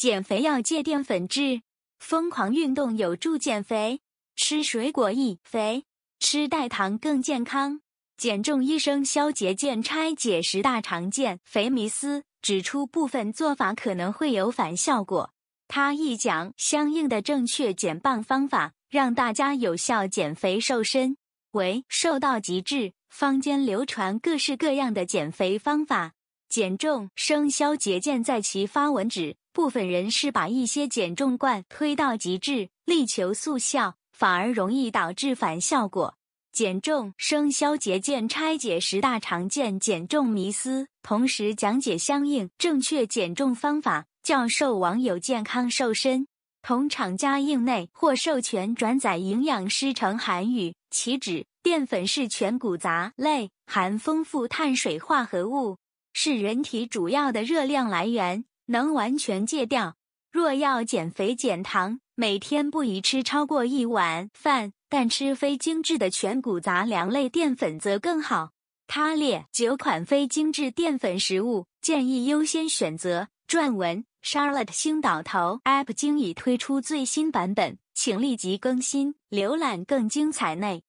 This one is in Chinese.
减肥要戒淀粉质，疯狂运动有助减肥，吃水果易肥，吃代糖更健康。减重医生肖杰建拆解十大常见肥迷思，指出部分做法可能会有反效果。他一讲相应的正确减磅方法，让大家有效减肥瘦身，为瘦到极致。坊间流传各式各样的减肥方法，减重生肖杰建在其发文指。部分人是把一些减重罐推到极致，力求速效，反而容易导致反效果。减重生肖节键拆解十大常见减重迷思，同时讲解相应正确减重方法，教授网友健康瘦身。同厂家应内或授权转载营养师成韩语。起止淀粉是全谷杂类，含丰富碳水化合物，是人体主要的热量来源。能完全戒掉。若要减肥减糖，每天不宜吃超过一碗饭，但吃非精致的全谷杂粮类淀粉则更好。他列九款非精致淀粉食物，建议优先选择。撰文：c h a r l o t t e 星岛头。App 已推出最新版本，请立即更新。浏览更精彩内